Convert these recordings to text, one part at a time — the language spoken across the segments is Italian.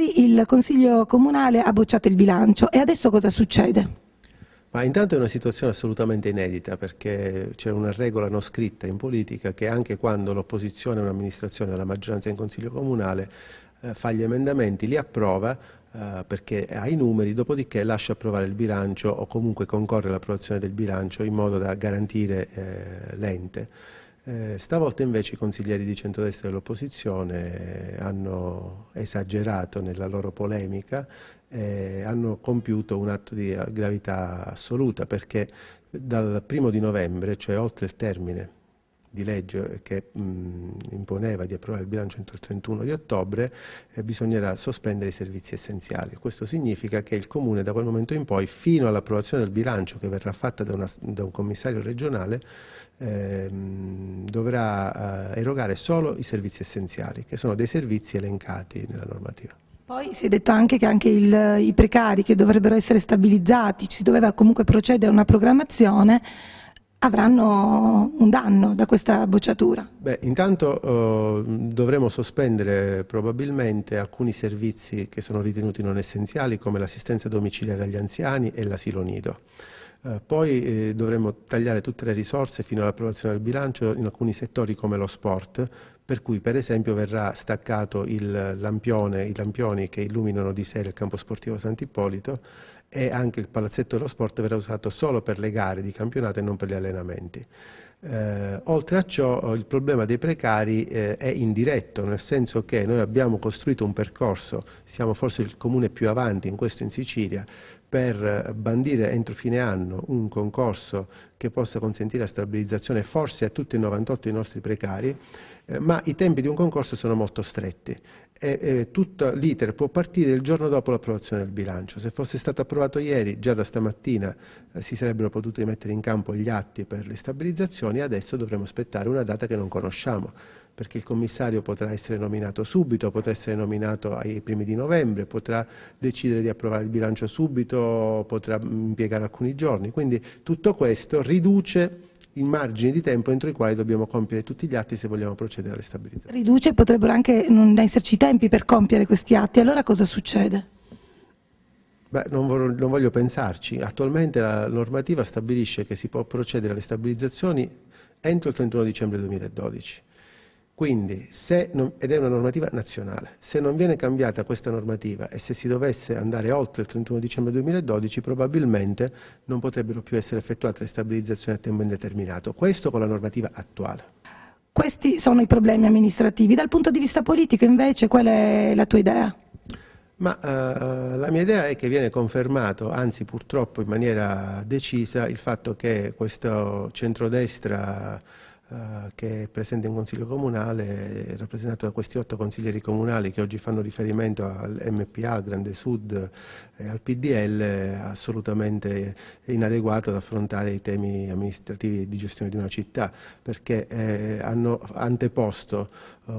Ieri il Consiglio Comunale ha bocciato il bilancio e adesso cosa succede? Ma intanto è una situazione assolutamente inedita perché c'è una regola non scritta in politica che anche quando l'opposizione, un'amministrazione, la maggioranza in Consiglio Comunale eh, fa gli emendamenti, li approva, Uh, perché ha i numeri, dopodiché lascia approvare il bilancio o comunque concorre all'approvazione del bilancio in modo da garantire eh, l'ente. Eh, stavolta invece i consiglieri di centrodestra dell'opposizione eh, hanno esagerato nella loro polemica e eh, hanno compiuto un atto di gravità assoluta perché dal primo di novembre, cioè oltre il termine di legge che mh, imponeva di approvare il bilancio entro il 31 di ottobre, eh, bisognerà sospendere i servizi essenziali. Questo significa che il Comune da quel momento in poi, fino all'approvazione del bilancio che verrà fatta da, una, da un commissario regionale, ehm, dovrà eh, erogare solo i servizi essenziali, che sono dei servizi elencati nella normativa. Poi si è detto anche che anche il, i precari che dovrebbero essere stabilizzati, ci doveva comunque procedere a una programmazione, avranno un danno da questa bocciatura? Beh, intanto eh, dovremo sospendere probabilmente alcuni servizi che sono ritenuti non essenziali come l'assistenza domiciliare agli anziani e l'asilo nido. Eh, poi eh, dovremo tagliare tutte le risorse fino all'approvazione del bilancio in alcuni settori come lo sport per cui per esempio verrà staccato il lampione, i lampioni che illuminano di sera il campo sportivo Sant'Ippolito e anche il palazzetto dello sport verrà usato solo per le gare di campionato e non per gli allenamenti. Eh, oltre a ciò eh, il problema dei precari eh, è indiretto, nel senso che noi abbiamo costruito un percorso, siamo forse il comune più avanti in questo in Sicilia, per eh, bandire entro fine anno un concorso che possa consentire la stabilizzazione forse a tutti i 98 i nostri precari, eh, ma i tempi di un concorso sono molto stretti e, e tutto l'iter può partire il giorno dopo l'approvazione del bilancio. Se fosse stato approvato ieri, già da stamattina eh, si sarebbero potuti mettere in campo gli atti per le stabilizzazioni, adesso dovremo aspettare una data che non conosciamo perché il commissario potrà essere nominato subito, potrà essere nominato ai primi di novembre, potrà decidere di approvare il bilancio subito, potrà mm, impiegare alcuni giorni. Quindi tutto questo riduce i margini di tempo entro i quali dobbiamo compiere tutti gli atti se vogliamo procedere alle stabilizzazioni. Riduce, potrebbero anche non esserci tempi per compiere questi atti, allora cosa succede? Beh, non, voglio, non voglio pensarci, attualmente la normativa stabilisce che si può procedere alle stabilizzazioni entro il 31 dicembre 2012. Quindi, non, ed è una normativa nazionale, se non viene cambiata questa normativa e se si dovesse andare oltre il 31 dicembre 2012, probabilmente non potrebbero più essere effettuate le stabilizzazioni a tempo indeterminato. Questo con la normativa attuale. Questi sono i problemi amministrativi. Dal punto di vista politico invece qual è la tua idea? Ma eh, la mia idea è che viene confermato, anzi purtroppo in maniera decisa, il fatto che questo centrodestra che è presente in consiglio comunale, eh, rappresentato da questi otto consiglieri comunali che oggi fanno riferimento al MPA, Grande Sud e eh, al PDL, assolutamente inadeguato ad affrontare i temi amministrativi di gestione di una città, perché eh, hanno anteposto eh,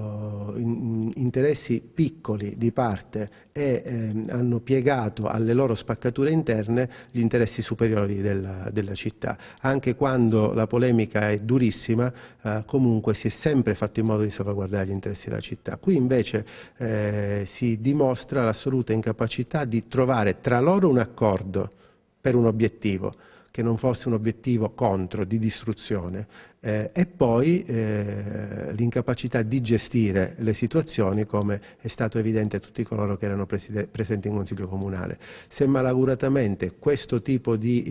in, interessi piccoli di parte e eh, hanno piegato alle loro spaccature interne gli interessi superiori della, della città. Anche quando la polemica è durissima, eh, comunque si è sempre fatto in modo di salvaguardare gli interessi della città. Qui invece eh, si dimostra l'assoluta incapacità di trovare tra loro un accordo per un obiettivo che non fosse un obiettivo contro, di distruzione, eh, e poi eh, l'incapacità di gestire le situazioni come è stato evidente a tutti coloro che erano presenti in Consiglio Comunale. Se malauguratamente questo tipo di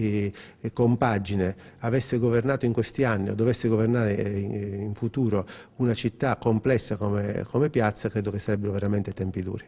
eh, compagine avesse governato in questi anni o dovesse governare in, eh, in futuro una città complessa come, come Piazza, credo che sarebbero veramente tempi duri.